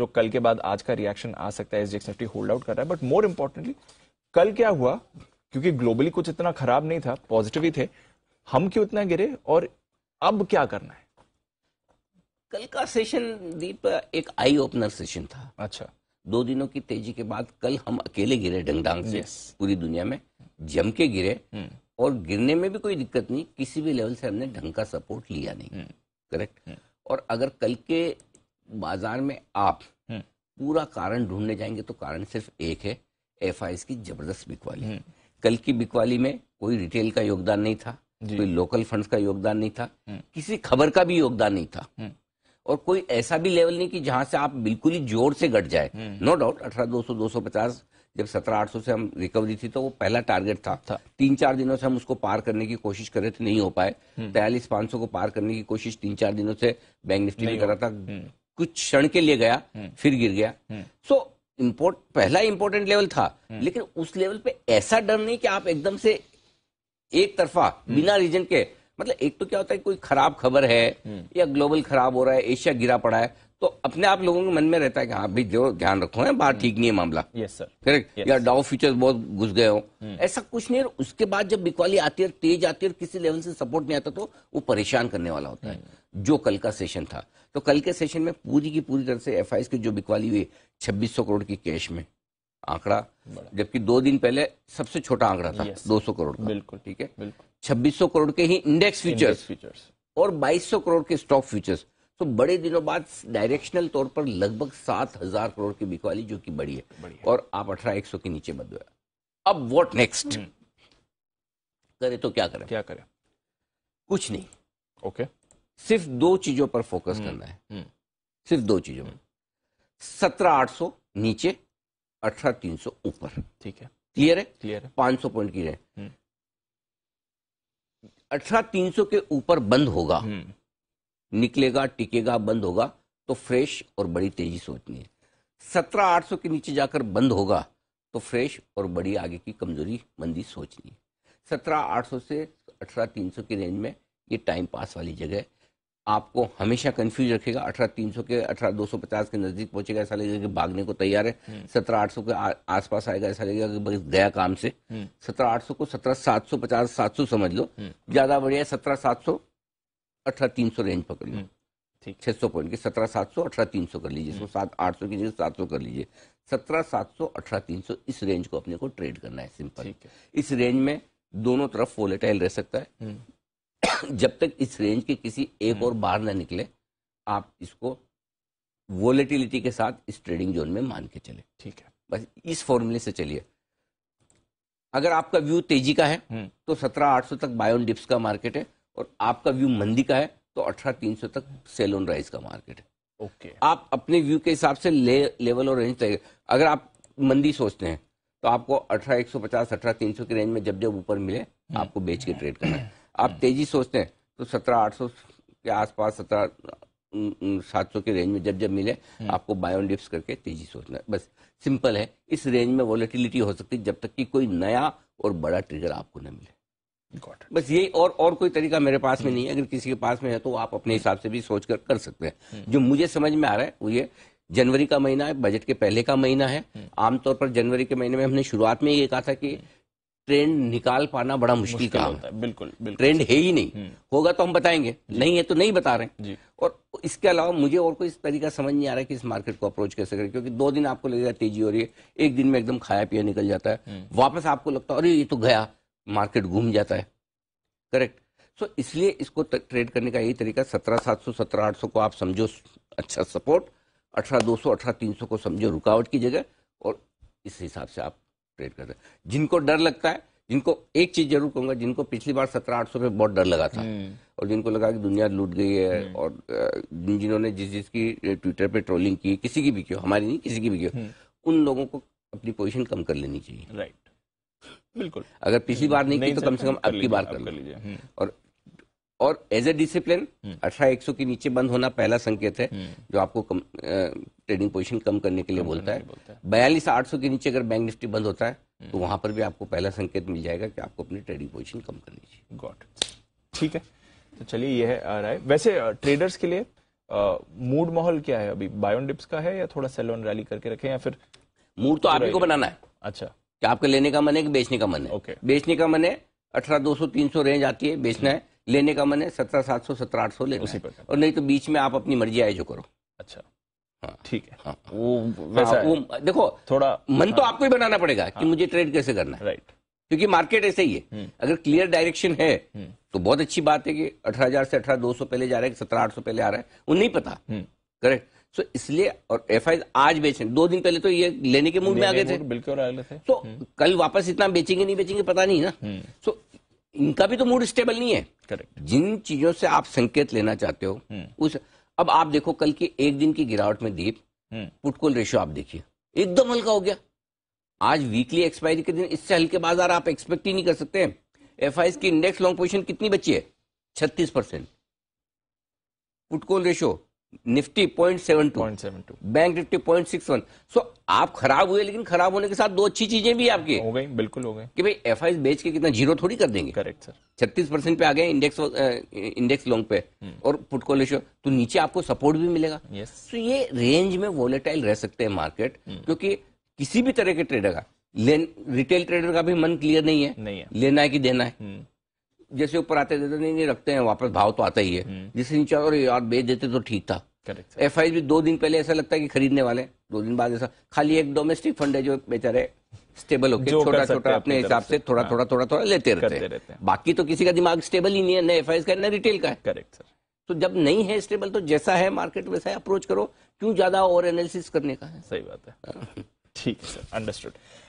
जो तो कल के बाद आज का रिएक्शन आ सकता है एसडीएक्स निफ्टी होल्ड आउट कर रहा है बट मोर इंपॉर्टेंटली कल क्या हुआ क्योंकि ग्लोबली कुछ इतना खराब नहीं था पॉजिटिव ही थे हम क्यों इतना गिरे और अब क्या करना है कल का सेशन दीप एक आई ओपनर सेशन था अच्छा दो दिनों की तेजी के बाद कल हम अकेले गिरे डंगडांग से पूरी दुनिया में जम के गिरे हम्म। और गिरने में भी कोई दिक्कत नहीं किसी भी लेवल से हमने ढंग का सपोर्ट लिया नहीं करेक्ट हम्म। हम्म। और अगर कल के बाजार में आप हम्म। पूरा कारण ढूंढने जाएंगे तो कारण सिर्फ एक है एफ की जबरदस्त बिकवाली हम्म। कल की बिकवाली में कोई रिटेल का योगदान नहीं था कोई लोकल फंड्स का योगदान नहीं था हम्म। किसी खबर का भी योगदान नहीं था और कोई ऐसा भी लेवल नहीं कि जहां से आप बिल्कुल ही जोर से घट जाए नो डाउट अठारह दो सौ दो सौ पचास जब सत्रह आठ सौ से हम रिकवरी थी तो वो पहला टारगेट था, था। तीन चार दिनों से हम उसको पार करने की कोशिश कर रहे थे नहीं हो पाए तैयलीस पांच सौ को पार करने की कोशिश तीन चार दिनों से बैंक निफ्टी कर करा था कुछ क्षण के लिए गया हम्म। फिर गिर गया सो हम्म। so, इम्पोर्ट पहला इंपोर्टेंट लेवल था हम्म। लेकिन उस लेवल पे ऐसा डर नहीं कि आप एकदम से एक तरफा बिना रीजन के मतलब एक तो क्या होता है कोई खराब खबर है या ग्लोबल खराब हो रहा है एशिया गिरा पड़ा है तो अपने आप लोगों के मन में रहता है कि हाँ भाई जो ध्यान रखो है बाहर ठीक नहीं है मामला यस सर करेक्ट या डाउ फ्यूचर बहुत घुस गए हो ऐसा कुछ नहीं उसके बाद जब बिकवाली आती है तेज आती है किसी लेवल से सपोर्ट नहीं आता तो वो परेशान करने वाला होता है जो कल का सेशन था तो कल के सेशन में पूरी की पूरी तरह से एफ की जो बिकवाली हुई छब्बीस करोड़ की कैश में आंकड़ा जबकि दो दिन पहले सबसे छोटा आंकड़ा था दो सौ करोड़ बिल्कुल ठीक है छब्बीस सौ करोड़ के ही इंडेक्स फ्यूचर्स फ्यूचर्स और बाईस सौ करोड़ के स्टॉक फ्यूचर्स तो बड़े दिनों बाद डायरेक्शनल तौर पर लगभग सात हजार करोड़ की बिकवाली जो कि बड़ी है और आप अठारह एक सौ के नीचे बंद हुआ अब व्हाट नेक्स्ट करे तो क्या करें क्या करें कुछ नहीं ओके सिर्फ दो चीजों पर फोकस हम्म, करना है हम्म। सिर्फ दो चीजों में सत्रह आठ सौ नीचे अठारह तीन सौ ऊपर ठीक है क्लियर है क्लियर है पांच सौ पॉइंट की रेंज हम्म। अठारह तीन सौ के ऊपर बंद होगा निकलेगा टिकेगा बंद होगा तो फ्रेश और बड़ी तेजी सोचनी है सत्रह आठ सौ के नीचे जाकर बंद होगा तो फ्रेश और बड़ी आगे की कमजोरी मंदी सोचनी है सत्रह आठ सौ से अठारह तीन सौ की रेंज में ये टाइम पास वाली जगह है आपको हमेशा कंफ्यूज रखेगा अठारह तीन सौ के अठारह दो सौ पचास के नजदीक पहुंचेगा ऐसा लगेगा कि भागने को तैयार है हम्म। सत्रह आठ सौ के आसपास आएगा ऐसा लगेगा कि बस गया काम से हम्म। सत्रह आठ सौ को सत्रह सात सौ पचास सात सौ समझ लो हम्म। ज्यादा बढ़िया सत्रह सात सौ अठारह तीन सौ रेंज पकड़ लो छह सौ पॉइंट की सत्रह सात सौ अठारह तीन सौ कर लीजिए सात आठ सौ की जगह सात सौ कर लीजिए सत्रह सात सौ अठारह तीन सौ इस रेंज को अपने को ट्रेड करना है सिंपल इस रेंज में दोनों तरफ वोलेटाइल रह सकता है जब तक इस रेंज के किसी एक हम्म। और बाहर ना निकले आप इसको वोलेटिलिटी के साथ इस ट्रेडिंग जोन में मान के चले ठीक है बस इस फॉर्मूले से चलिए अगर आपका व्यू तेजी का है हम्म। तो सत्रह आठ सौ तक बायोन डिप्स का मार्केट है और आपका व्यू मंदी का है तो अठारह तीन सौ तक सेल ऑन राइज का मार्केट है ओके okay. आप अपने व्यू के हिसाब से ले, लेवल और रेंज तय अगर आप मंदी सोचते हैं तो आपको अठारह एक सौ पचास अठारह तीन सौ की रेंज में जब जब ऊपर मिले हम्म। आपको बेच के ट्रेड करना है आप तेजी सोचते हैं तो सत्रह आठ सौ के आसपास सत्रह सात सौ के रेंज में जब जब मिले हम्म। आपको बायोन डिप्स करके तेजी सोचना बस सिंपल है इस रेंज में वॉलेटिलिटी हो सकती है जब तक कि कोई नया और बड़ा ट्रिगर आपको न मिले बस यही और और कोई तरीका मेरे पास में नहीं है अगर किसी के पास में है तो आप अपने हिसाब से भी सोच कर कर सकते हैं हम्म। जो मुझे समझ में आ रहा है वो ये जनवरी का महीना है बजट के पहले का महीना है हम्म। आमतौर पर जनवरी के महीने में हमने शुरुआत में ये कहा था कि ट्रेंड निकाल पाना बड़ा मुश्किल काम होता है बिल्कुल, बिल्कुल ट्रेंड है ही नहीं हम्म। होगा तो हम बताएंगे नहीं है तो नहीं बता रहे हैं और इसके अलावा मुझे और कोई इस तरीका समझ नहीं आ रहा है कि इस मार्केट को अप्रोच कैसे करें क्योंकि दो दिन आपको लगेगा तेजी हो रही है एक दिन में एकदम खाया पिया निकल जाता है हम्म। वापस आपको लगता है अरे ये तो गया मार्केट घूम जाता है करेक्ट सो इसलिए इसको ट्रेड करने का यही तरीका सत्रह सात सौ सत्रह आठ सौ को आप समझो अच्छा सपोर्ट अठारह दो सौ अठारह तीन सौ को समझो रुकावट की जगह और इस हिसाब से आप ट्रेड करते हैं जिनको डर लगता है जिनको एक चीज जरूर कहूंगा जिनको पिछली बार सत्रह आठ सौ पे बहुत डर लगा था हम्म। और जिनको लगा कि दुनिया लूट गई है हम्म। और जिन जिन्होंने जिस जिसकी ट्विटर पे ट्रोलिंग की किसी की भी क्यों हमारी नहीं किसी की भी क्यों हम्म। उन लोगों को अपनी पोजीशन कम कर लेनी चाहिए राइट बिल्कुल अगर पिछली बार नहीं की तो कम से कम अब की बार कर लीजिए और और एज ए डिसिप्लिन अठारह एक सौ के नीचे बंद होना पहला संकेत है हम्म। जो आपको कम, ट्रेडिंग पोजीशन कम करने के लिए बोलता है बयालीस आठ सौ के नीचे अगर बैंक निफ्टी बंद होता है हम्म। तो वहां पर भी आपको पहला संकेत मिल जाएगा कि आपको अपनी ट्रेडिंग पोजीशन कम करनी चाहिए गॉट ठीक है तो चलिए यह है आ रहा है वैसे ट्रेडर्स के लिए मूड माहौल क्या है अभी बायोन डिप्स का है या थोड़ा सेलोन रैली करके रखें या फिर मूड तो आपको बनाना है अच्छा क्या आपका लेने का मन है कि बेचने का मन है ओके बेचने का मन है अठारह दो सौ तीन सौ रेंज आती है बेचना है लेने का मन है सत्रह सात सौ सत्रह आठ सौ लेना उसी और नहीं तो बीच में आप अपनी मर्जी आए जो करो अच्छा हाँ। ठीक है हाँ, वो वैसा हाँ, वो देखो थोड़ा मन तो हाँ। आपको ही बनाना पड़ेगा कि मुझे ट्रेड कैसे करना है राइट क्योंकि मार्केट ऐसे ही है हम्म। अगर क्लियर डायरेक्शन है हम्म। तो बहुत अच्छी बात है कि अठारह हजार से अठारह दो सौ पहले जा रहा है सत्रह आठ सौ पहले आ रहा है वो नहीं पता करेक्ट हम्म। सो इसलिए और एफ आज बेचे दो दिन पहले तो ये लेने के मूड में आ गए थे बिल्कुल तो कल वापस इतना बेचेंगे नहीं बेचेंगे पता नहीं ना सो इनका भी तो मूड स्टेबल नहीं है करेक्ट जिन चीजों से आप संकेत लेना चाहते हो हम्म। उस अब आप देखो कल की एक दिन की गिरावट में दीप हम्म। पुटकोल रेशो आप देखिए एकदम हल्का हो गया आज वीकली एक्सपायरी के दिन इससे हल्के बाजार आप एक्सपेक्ट ही नहीं कर सकते एफ की इंडेक्स लॉन्ग पोजिशन कितनी बची है छत्तीस percent put call ratio Nifty point seven two bank Nifty point six one so आप खराब हुए लेकिन खराब होने के साथ दो अच्छी चीजें भी आपकी हो गई बिल्कुल हो गई कि भाई एफ आई बेच के कितना जीरो थोड़ी कर देंगे करेक्ट सर छत्तीस परसेंट पे आ गए इंडेक्स इंडेक्स लॉन्ग पे हम्म। और पुट को लेशो तो नीचे आपको सपोर्ट भी मिलेगा तो ये रेंज में वोलेटाइल रह सकते हैं मार्केट हम्म। क्योंकि किसी भी तरह के ट्रेडर का रिटेल ट्रेडर का भी मन क्लियर नहीं है नहीं है लेना है कि देना है हम्म। जैसे ऊपर आते देते तो नहीं नहीं रखते हैं वापस भाव तो आता ही है हम्म। जिससे नीचे और यार बेच देते तो ठीक था एफ एफ भी दो दिन पहले ऐसा लगता है कि खरीदने वाले दो दिन बाद ऐसा खाली एक डोमेस्टिक फंड है जो बेचारे स्टेबल होकर छोटा छोटा अपने हिसाब से थोड़ा हाँ। थोड़ा थोड़ा थोड़ा लेते रहते हैं बाकी तो किसी का दिमाग स्टेबल ही नहीं है न एफ का न रिटेल का है करेक्ट सर तो जब नहीं है स्टेबल तो जैसा है मार्केट वैसा है अप्रोच करो क्यों ज्यादा ओवर एनालिसिस करने का है सही बात है ठीक है सर अंडरस्टूड